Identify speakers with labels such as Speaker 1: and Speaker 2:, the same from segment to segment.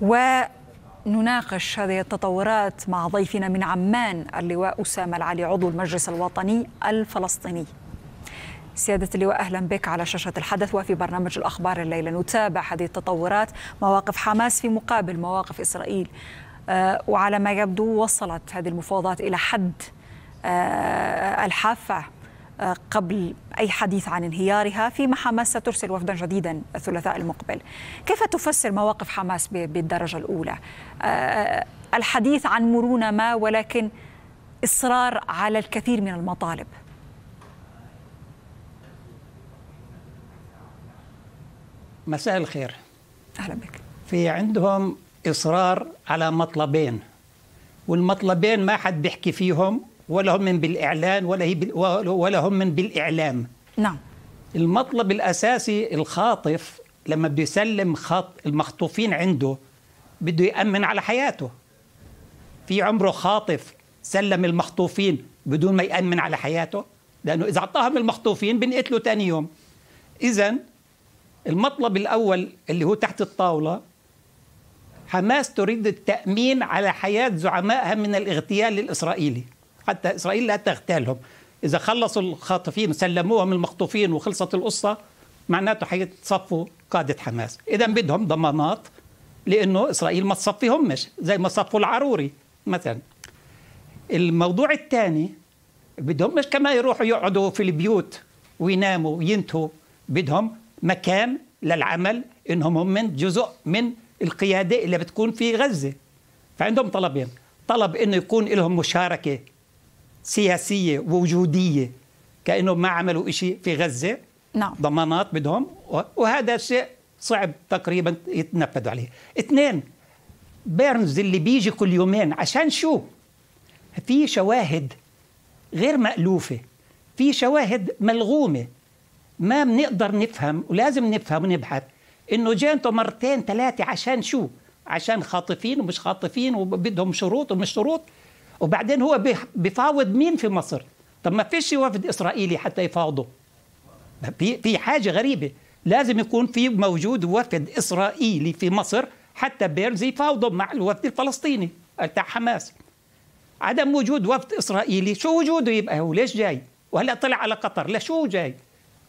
Speaker 1: ونناقش هذه التطورات مع ضيفنا من عمان اللواء أسامة العلي عضو المجلس الوطني الفلسطيني سيادة اللواء أهلا بك على شاشة الحدث وفي برنامج الأخبار الليلة نتابع هذه التطورات مواقف حماس في مقابل مواقف إسرائيل آه، وعلى ما يبدو وصلت هذه المفاوضات إلى حد آه، الحافة قبل أي حديث عن انهيارها فيما حماس سترسل وفدا جديدا الثلاثاء المقبل كيف تفسر مواقف حماس بالدرجة الأولى آه، الحديث عن مرونة ما ولكن إصرار على الكثير من المطالب
Speaker 2: مساء الخير أهلا بك في عندهم إصرار على مطلبين والمطلبين ما حد بيحكي فيهم ولا هم من بالإعلان ولا, هي بال... ولا هم من بالإعلام نعم المطلب الأساسي الخاطف لما بده يسلم خط المخطوفين عنده بده يأمن على حياته في عمره خاطف سلم المخطوفين بدون ما يأمن على حياته لأنه إذا أعطاهم المخطوفين بنقتله تاني يوم إذا المطلب الأول اللي هو تحت الطاولة حماس تريد التأمين على حياة زعمائها من الاغتيال الإسرائيلي حتى إسرائيل لا تغتالهم إذا خلصوا الخاطفين وسلموهم المخطوفين وخلصت القصة معناته حيتصفوا قادة حماس إذا بدهم ضمانات لأنه إسرائيل ما تصفيهمش زي ما صفوا العروري مثلا الموضوع الثاني بدهم مش كمان يروحوا يقعدوا في البيوت ويناموا وينتهوا بدهم مكان للعمل انهم هم من جزء من القياده اللي بتكون في غزه فعندهم طلبين طلب انه يكون لهم مشاركه سياسية ووجودية كأنه ما عملوا شيء في غزة نعم. ضمانات بدهم وهذا شيء صعب تقريبا يتنفذ عليه اثنين بيرنز اللي بيجي كل يومين عشان شو في شواهد غير مألوفة في شواهد ملغومة ما بنقدر نفهم ولازم نفهم ونبحث انه جانته مرتين ثلاثة عشان شو عشان خاطفين ومش خاطفين وبدهم شروط ومش شروط وبعدين هو بيفاوض مين في مصر طب ما فيش وفد اسرائيلي حتى يفاوضه في حاجه غريبه لازم يكون في موجود وفد اسرائيلي في مصر حتى بيرز يفاوضه مع الوفد الفلسطيني بتاع حماس عدم وجود وفد اسرائيلي شو وجوده يبقى هو ليش جاي وهلا طلع على قطر لشو جاي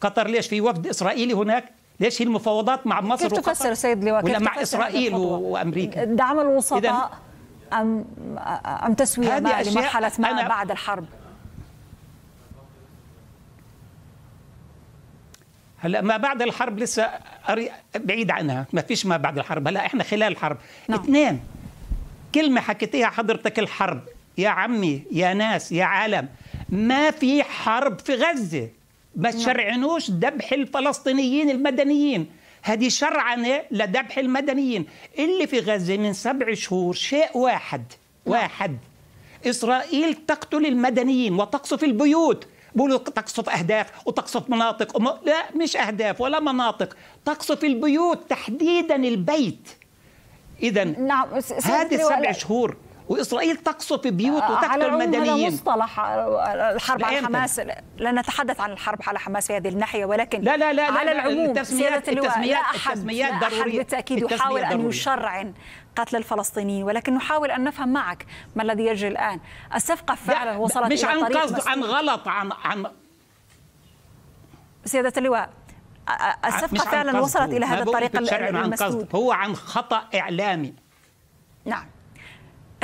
Speaker 2: قطر ليش في وفد اسرائيلي هناك ليش هي المفاوضات مع مصر كيف تفسر سيد لواء ولا مع اسرائيل وامريكا
Speaker 1: دعم الوسطاء أم أم تسوية ما لمرحلة ما بعد الحرب؟
Speaker 2: هلا ما بعد الحرب لسه بعيد عنها ما فيش ما بعد الحرب هلا احنا خلال الحرب نعم. اثنين كلمة حكيتيها حضرتك الحرب يا عمي يا ناس يا عالم ما في حرب في غزة ما نعم. تشرعنوش ذبح الفلسطينيين المدنيين هذه شرعنة لذبح المدنيين اللي في غزة من سبع شهور شيء واحد نعم. واحد إسرائيل تقتل المدنيين وتقصف البيوت بقولوا تقصف أهداف وتقصف مناطق وم... لا مش أهداف ولا مناطق تقصف البيوت تحديدا البيت إذا نعم.
Speaker 1: هذه السبع
Speaker 2: شهور وإسرائيل تقصف بيوت آه، وتقتل مدنيين على
Speaker 1: مصطلح آه، الحرب على حماس لا نتحدث عن الحرب على حماس في هذه الناحية ولكن لا لا لا على العموم التسميات التسميات, لا أحد التسميات ضروريه بالتأكيد يحاول أن يشرع قتل الفلسطينيين ولكن نحاول أن نفهم معك ما الذي يجري الآن الصفقة فعلا وصلت مش إلى عن قصد عن
Speaker 2: غلط عن عن
Speaker 1: سيادة اللواء
Speaker 2: الصفقة فعلا وصلت إلى هذا الطريق المسدود هو عن خطأ إعلامي
Speaker 1: نعم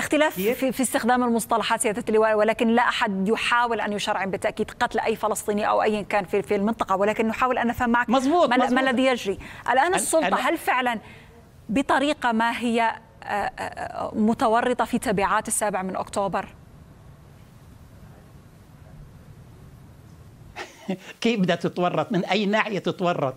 Speaker 1: اختلاف في, في استخدام المصطلحات سياده اللواء ولكن لا احد يحاول ان يشرعن بالتاكيد قتل اي فلسطيني او ايا كان في في المنطقه ولكن نحاول ان نفهم معك مزبوط ما, مزبوط. ما الذي يجري الان السلطه أنا هل فعلا بطريقه ما هي آه، آه، متورطه في تبعات السابع من اكتوبر
Speaker 2: كيف بدها تتورط من اي ناحيه تتورط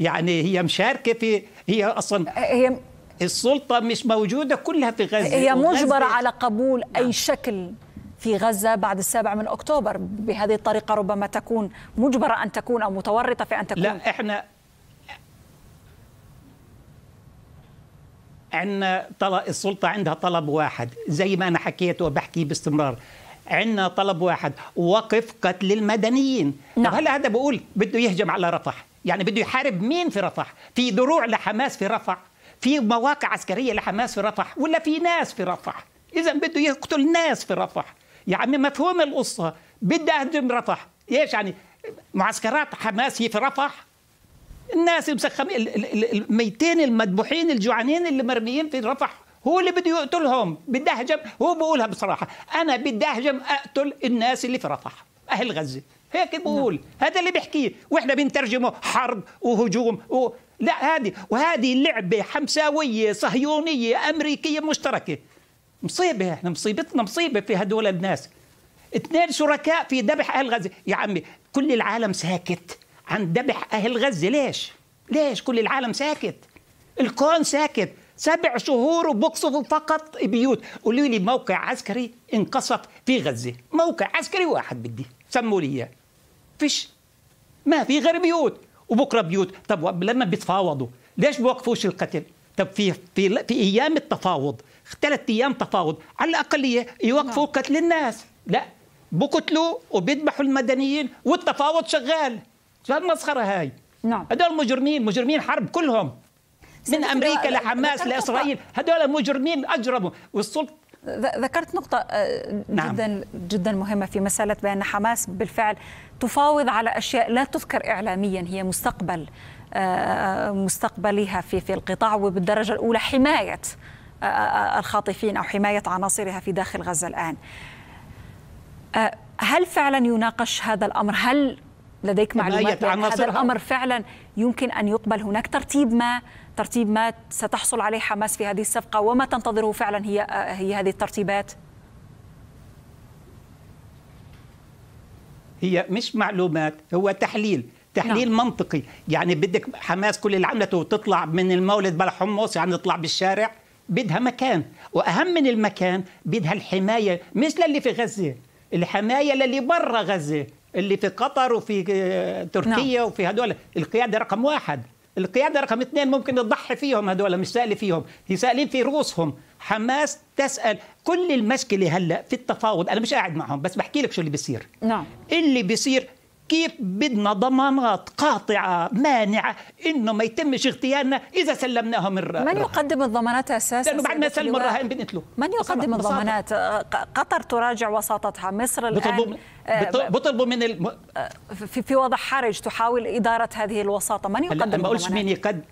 Speaker 2: يعني هي مشاركه في هي اصلا آه، هي السلطه مش موجوده كلها في غزه هي مجبره يعني
Speaker 1: على قبول نعم. اي شكل في غزة بعد السابع من أكتوبر بهذه الطريقة ربما تكون مجبرة أن تكون أو متورطة في
Speaker 2: أن تكون لا إحنا عندنا طلب السلطة عندها طلب واحد زي ما أنا حكيت وبحكي باستمرار عندنا طلب واحد وقف قتل المدنيين نعم. طب هلا هذا بقول بده يهجم على رفح يعني بده يحارب مين في رفح في دروع لحماس في رفح في مواقع عسكريه لحماس في رفح ولا في ناس في رفح اذا بده يقتل ناس في رفح يا عمي مفهوم القصه بدي اهدم رفح ايش يعني معسكرات حماس هي في رفح الناس المسخم الميتين المذبوحين الجوعانين اللي مرميين في رفح هو اللي بده يقتلهم بدي اهجم هو بقولها بصراحه انا بدي اهجم اقتل الناس اللي في رفح اهل غزه هيك بقول نعم. هذا اللي بيحكيه واحنا بنترجمه حرب وهجوم و... لا هذه وهذه لعبه حمساويه صهيونيه امريكيه مشتركه مصيبه احنا مصيبتنا مصيبه في هدول الناس اثنين شركاء في ذبح اهل غزه يا عمي كل العالم ساكت عن ذبح اهل غزه ليش ليش كل العالم ساكت الكون ساكت سبع شهور وبقصف فقط بيوت قولوا لي موقع عسكري انقصف في غزة موقع عسكري واحد بدي سموا لي اياه فيش ما في غير بيوت وبكره بيوت طب لما بيتفاوضوا ليش بيوقفوش القتل طب في في في ايام التفاوض ثلاث ايام تفاوض على الاقليه يوقفوا لا. نعم. قتل الناس لا بقتلوا وبيذبحوا المدنيين والتفاوض شغال شو هالمسخره هاي نعم هدول مجرمين مجرمين حرب كلهم من امريكا لحماس لاسرائيل هدول مجرمين اجرموا والسلطه ذكرت نقطة آه،
Speaker 1: نعم. جدا جدا مهمة في مسألة بأن حماس بالفعل تفاوض على أشياء لا تذكر إعلاميا هي مستقبل آه، آه، مستقبلها في في القطاع وبالدرجة الأولى حماية الخاطفين أو حماية عناصرها في داخل غزة الآن هل فعلا يناقش هذا الأمر هل لديك معلومات عن يعني هذا الامر فعلا يمكن ان يقبل هناك ترتيب ما ترتيب ما ستحصل عليه حماس في هذه الصفقه وما تنتظره فعلا هي آه، هي هذه الترتيبات
Speaker 2: هي مش معلومات هو تحليل تحليل نعم. منطقي يعني بدك حماس كل اللي عملته تطلع من المولد بلا حمص يعني تطلع بالشارع بدها مكان واهم من المكان بدها الحمايه مش للي في غزه الحمايه للي برا غزه اللي في قطر وفي آه، تركيا نعم. وفي هدول القياده رقم واحد القياده رقم اثنين ممكن تضحي فيهم هدول مش سائله فيهم هي في رؤوسهم حماس تسال كل المشكله هلا في التفاوض انا مش قاعد معهم بس بحكي لك شو اللي بيصير نعم اللي بيصير كيف بدنا ضمانات قاطعة مانعة إنه ما يتمش اغتيالنا إذا سلمناهم الرهائن من يقدم الضمانات
Speaker 1: أساسا؟ لأنه بعد ما سلموا الرهائن
Speaker 2: بنتلو من يقدم الضمانات؟
Speaker 1: أه، قطر تراجع وساطتها مصر الآن بطلبوا أه، من الم... أه، في, في وضع حرج تحاول إدارة هذه الوساطة من يقدم الضمانات؟ ما بقولش مين
Speaker 2: يقدم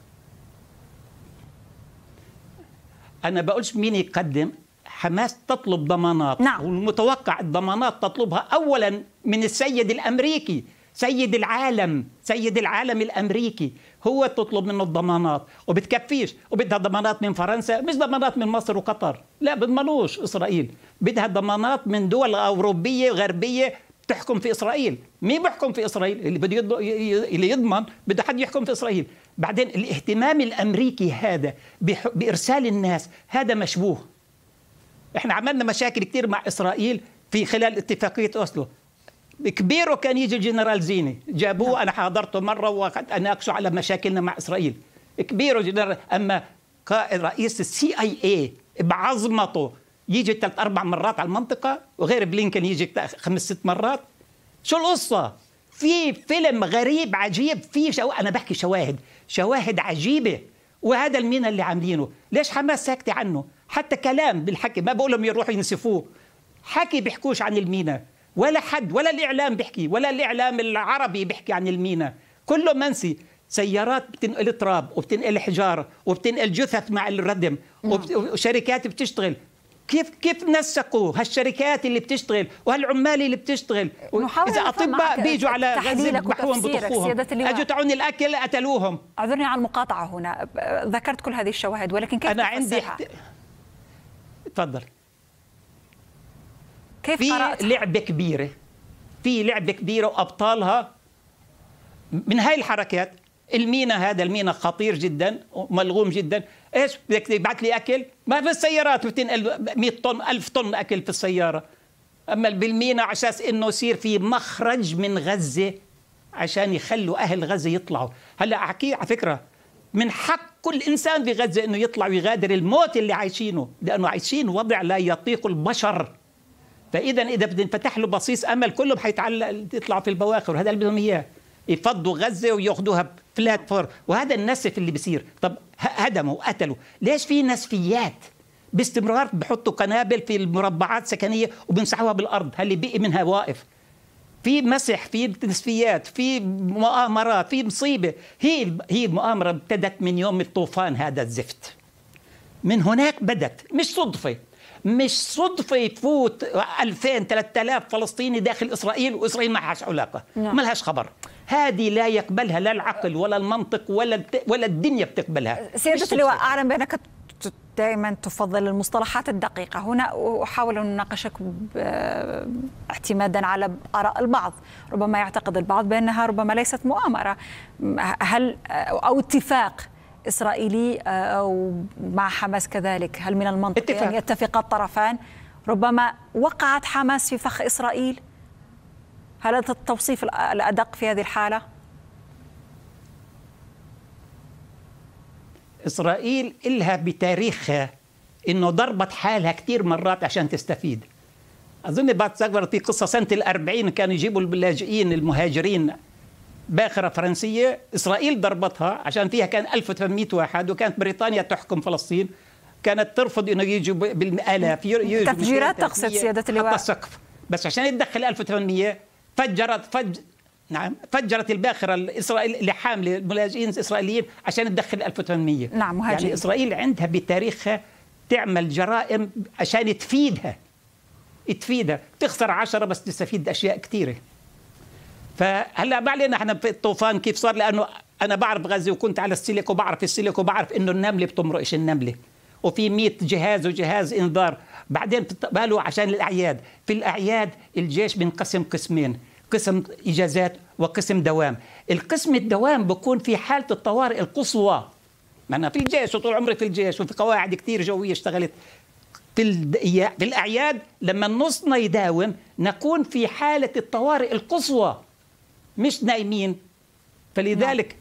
Speaker 2: أنا بقولش مين يقدم حماس تطلب ضمانات نعم. والمتوقع الضمانات تطلبها أولا من السيد الأمريكي سيد العالم سيد العالم الامريكي هو تطلب منه الضمانات وبتكفيش وبدها ضمانات من فرنسا مش ضمانات من مصر وقطر لا بضمنوش اسرائيل بدها ضمانات من دول اوروبيه غربيه تحكم في اسرائيل مين بيحكم في اسرائيل اللي بده اللي يضمن بده حد يحكم في اسرائيل بعدين الاهتمام الامريكي هذا بارسال الناس هذا مشبوه احنا عملنا مشاكل كتير مع اسرائيل في خلال اتفاقيه اوسلو كبيره كان يجي الجنرال زيني جابوه نعم. انا حضرته مره وقد اناقشه على مشاكلنا مع اسرائيل كبيره جنرال اما قائد رئيس السي اي اي بعظمته يجي ثلاث اربع مرات على المنطقه وغير بلينكن يجي خمس ست مرات شو القصه في فيلم غريب عجيب في شو... انا بحكي شواهد شواهد عجيبه وهذا المينا اللي عاملينه ليش حماس ساكتة عنه حتى كلام بالحكي ما بقول لهم يروحوا ينسفوه حكي بيحكوش عن المينا ولا حد ولا الإعلام بيحكي ولا الإعلام العربي بيحكي عن المينا كله منسي سيارات بتنقل تراب وبتنقل حجار وبتنقل جثث مع الردم وشركات بتشتغل كيف كيف نسقوا هالشركات اللي بتشتغل وهالعمال اللي بتشتغل اذا اطباء بيجوا على غزه بحوهم بطخوهم اجوا تعون الاكل قتلوهم
Speaker 1: اعذرني على المقاطعه هنا ذكرت كل هذه الشواهد ولكن كيف انا عندي
Speaker 2: تفضل كيف في لعبه كبيره في لعبه كبيره وابطالها من هاي الحركات المينا هذا المينا خطير جدا وملغوم جدا ايش بدك تبعث لي اكل ما في السيارات بتنقل 100 طن 1000 طن اكل في السياره اما بالمينا على اساس انه يصير في مخرج من غزه عشان يخلوا اهل غزه يطلعوا هلا احكي على فكره من حق كل انسان في غزه انه يطلع ويغادر الموت اللي عايشينه لانه عايشين وضع لا يطيق البشر فاذا اذا بده ينفتح له بصيص امل كلهم حيتعلق يطلعوا في البواخر وهذا اللي بدهم اياه يفضوا غزه وياخذوها في الاطفال وهذا النسف اللي بيصير طب هدموا قتلوا ليش في نسفيات باستمرار بحطوا قنابل في المربعات السكنيه وبيمسحوها بالارض هل بقي منها واقف في مسح في نسفيات في مؤامرات في مصيبه هي هي مؤامره ابتدت من يوم الطوفان هذا الزفت من هناك بدت مش صدفه مش صدفه يفوت 2000 3000 فلسطيني داخل اسرائيل واسرائيل ما لهاش علاقه نعم. ما لهاش خبر هذه لا يقبلها لا العقل ولا المنطق ولا ولا الدنيا بتقبلها سياده اللواء
Speaker 1: اعلم بانك دائما تفضل المصطلحات الدقيقة هنا أحاول أن أناقشك اعتمادا على آراء البعض ربما يعتقد البعض بأنها ربما ليست مؤامرة هل أو اتفاق إسرائيلي آه، أو مع حماس كذلك هل من المنطق أن يعني يتفق الطرفان ربما وقعت حماس في فخ إسرائيل هل هذا التوصيف الأدق في هذه الحالة؟
Speaker 2: إسرائيل إلها بتاريخها إنه ضربت حالها كثير مرات عشان تستفيد أظن بعد ثغرة في قصة سنة الأربعين كانوا يجيبوا اللاجئين المهاجرين باخرة فرنسية إسرائيل ضربتها عشان فيها كان 1800 واحد وكانت بريطانيا تحكم فلسطين كانت ترفض انه يجوا بالآلاف تفجيرات تقصد سيادة اللواء حتى السقف بس عشان يتدخل 1800 فجرت فج نعم فجرت الباخره الاسرائيل لحامل الملاجئين الاسرائيليين عشان تدخل 1800 نعم مهاجرين يعني اسرائيل عندها بتاريخها تعمل جرائم عشان تفيدها تفيدها تخسر عشرة بس تستفيد اشياء كثيره فهلا ما علينا احنا في الطوفان كيف صار لانه انا بعرف غزه وكنت على السلك وبعرف السلك وبعرف انه النمله بتمرقش النمله وفي 100 جهاز وجهاز انذار بعدين بتقبلوا عشان الاعياد في الاعياد الجيش بينقسم قسمين قسم اجازات وقسم دوام القسم الدوام بكون في حاله الطوارئ القصوى ما انا في الجيش وطول عمري في الجيش وفي قواعد كثير جويه اشتغلت في في الاعياد لما نصنا يداوم نكون في حاله الطوارئ القصوى مش نايمين فلذلك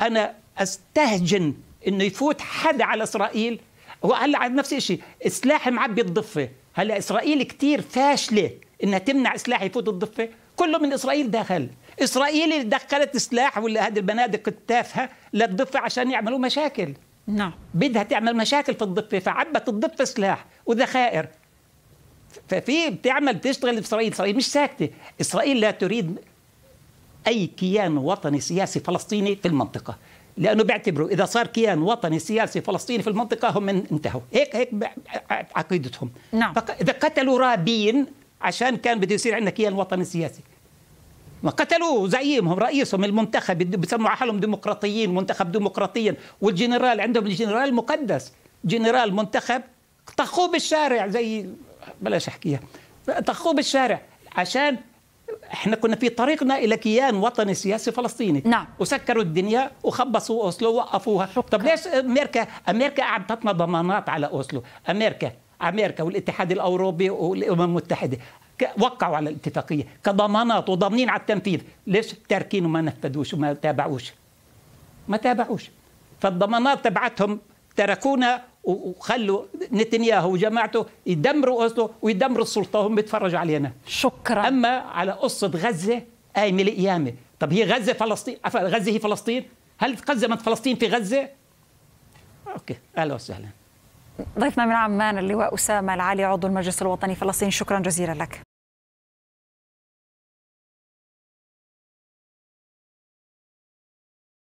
Speaker 2: نعم. انا استهجن انه يفوت حد على اسرائيل وهلا على نفس الشيء سلاح معبي الضفه هلا اسرائيل كثير فاشله انها تمنع سلاح يفوت الضفه كله من اسرائيل داخل اسرائيل اللي دخلت سلاح ولا هذه البنادق التافهه للضفه عشان يعملوا مشاكل نعم بدها تعمل مشاكل في الضفه فعبت الضفه سلاح وذخائر ففي بتعمل بتشتغل اسرائيل اسرائيل مش ساكته اسرائيل لا تريد اي كيان وطني سياسي فلسطيني في المنطقه لانه بيعتبروا اذا صار كيان وطني سياسي فلسطيني في المنطقه هم من انتهوا هيك هيك عقيدتهم نعم اذا قتلوا رابين عشان كان بده يصير عندنا كيان وطني سياسي ما قتلوه زعيمهم رئيسهم المنتخب بسموا حالهم ديمقراطيين منتخب ديمقراطيا والجنرال عندهم الجنرال مقدس جنرال منتخب طخوه بالشارع زي بلاش احكيها طخوه بالشارع عشان احنا كنا في طريقنا الى كيان وطني سياسي فلسطيني نعم وسكروا الدنيا وخبصوا اوسلو ووقفوها شكرا. طب ليش امريكا امريكا اعطتنا ضمانات على اوسلو امريكا امريكا والاتحاد الاوروبي والامم المتحده وقعوا على الاتفاقيه كضمانات وضامنين على التنفيذ ليش تاركين وما نفذوش وما تابعوش ما تابعوش فالضمانات تبعتهم تركونا وخلوا نتنياهو وجماعته يدمروا اوسلو ويدمروا السلطه وهم بيتفرجوا علينا شكرا اما على قصه غزه قايمه القيامة طب هي غزه فلسطين غزه هي فلسطين هل تقزمت فلسطين في غزه اوكي اهلا وسهلا
Speaker 1: ضيفنا من عمان اللواء اسامه العالي عضو المجلس الوطني الفلسطيني شكرا جزيلا لك